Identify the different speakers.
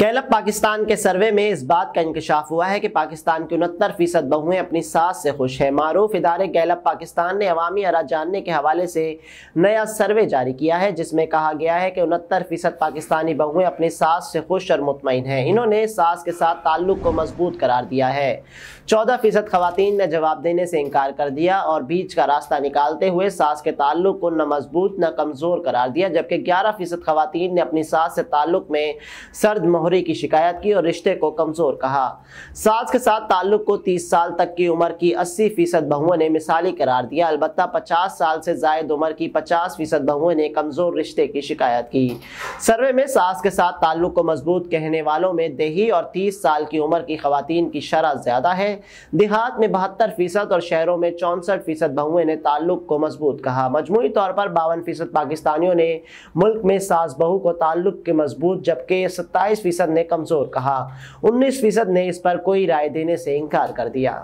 Speaker 1: Gallup Pakistan के सर्वे में इस बात का इंकशाफ हुआ है कि पाकिस्तान की उनहत्तर फीसद बहुएं अपनी सास से खुश हैं मारूफ इदारे गैलप पाकिस्तान ने अवामी अरा जानने के हवाले से नया सर्वे जारी किया है जिसमें कहा गया है कि उनहत्तर फीसद पाकिस्तानी बहुएं अपनी सास से खुश और मुतमिन हैं इन्होंने सास के साथ ताल्लुक को मजबूत करार दिया है चौदह फीसद खुवान ने जवाब देने से इनकार कर दिया और बीच का रास्ता निकालते हुए सास के ताल्लुक को न मजबूत न कमज़ोर करार दिया जबकि ग्यारह फीसद खातन ने अपनी सास से ताल्लुक में सर्द मोहरे की शिकायत की और रिश्ते को कमजोर कहा सास के साथ ताल्लुक को 30 साल तक की उम्र की 80 फीसद बहुओं ने मिसाली करार दिया अलबत्ता 50 साल से जायद उम्र की 50 फीसद बहुओं ने कमजोर रिश्ते की शिकायत की सर्वे में सास के साथ ताल्लुक को मजबूत कहने वालों में देही और 30 साल की उम्र की खातन की शरह ज़्यादा है देहात में बहत्तर फ़ीसद और शहरों में चौंसठ फ़ीसद बहुएँ ने ताल्लुक को मजबूत कहा मजमू तौर पर बावन फ़ीसद पाकिस्तानियों ने मुल्क में सास बहू को ताल्लुक के मजबूत जबकि सत्ताईस फ़ीसद ने कमज़ोर कहा उन्नीस फ़ीसद ने इस पर कोई राय देने से इनकार कर दिया